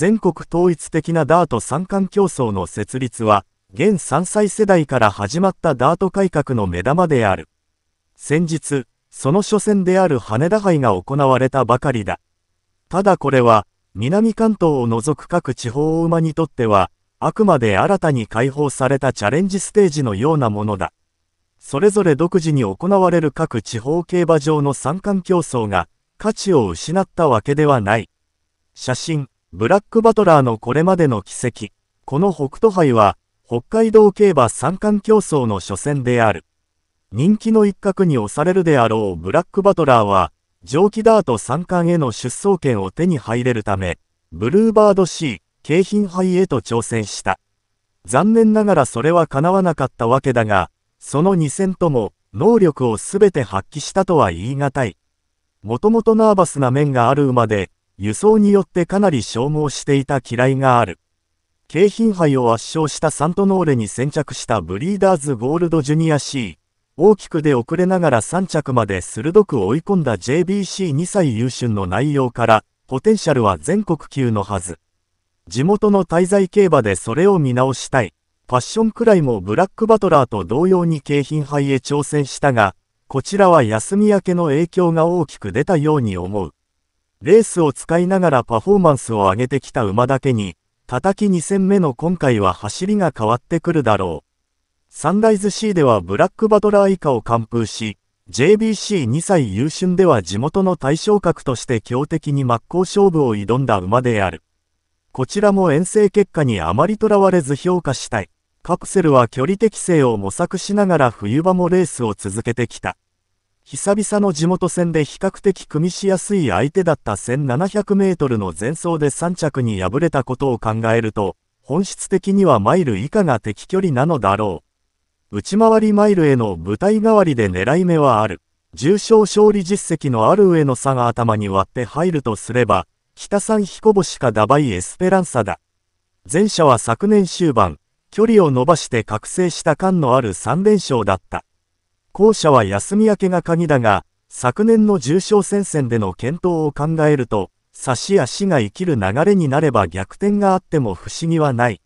全国統一的なダート三冠競争の設立は、現3歳世代から始まったダート改革の目玉である。先日、その初戦である羽田杯が行われたばかりだ。ただこれは、南関東を除く各地方馬にとっては、あくまで新たに開放されたチャレンジステージのようなものだ。それぞれ独自に行われる各地方競馬場の三冠競争が、価値を失ったわけではない。写真ブラックバトラーのこれまでの軌跡。この北斗杯は、北海道競馬三冠競争の初戦である。人気の一角に押されるであろうブラックバトラーは、蒸気ダート三冠への出走権を手に入れるため、ブルーバード C、京浜杯へと挑戦した。残念ながらそれは叶わなかったわけだが、その2戦とも、能力を全て発揮したとは言い難い。もともとナーバスな面がある馬で、輸送によってかなり消耗していた機雷がある。京浜杯を圧勝したサントノーレに先着したブリーダーズゴールドジュニア C。大きくで遅れながら3着まで鋭く追い込んだ JBC2 歳優秀の内容から、ポテンシャルは全国級のはず。地元の滞在競馬でそれを見直したい。ファッションくらいもブラックバトラーと同様に京浜杯へ挑戦したが、こちらは休み明けの影響が大きく出たように思う。レースを使いながらパフォーマンスを上げてきた馬だけに、叩き2戦目の今回は走りが変わってくるだろう。サンライズ C ではブラックバトラー以下を完封し、JBC2 歳優春では地元の対象格として強敵に真っ向勝負を挑んだ馬である。こちらも遠征結果にあまりとらわれず評価したい。カプセルは距離適性を模索しながら冬場もレースを続けてきた。久々の地元戦で比較的組みしやすい相手だった1700メートルの前走で3着に敗れたことを考えると、本質的にはマイル以下が適距離なのだろう。内回りマイルへの舞台代わりで狙い目はある。重賞勝利実績のある上の差が頭に割って入るとすれば、北三彦星かダバイエスペランサだ。前者は昨年終盤、距離を伸ばして覚醒した感のある3連勝だった。後者は休み明けが鍵だが、昨年の重症戦線での検討を考えると、差しや死が生きる流れになれば逆転があっても不思議はない。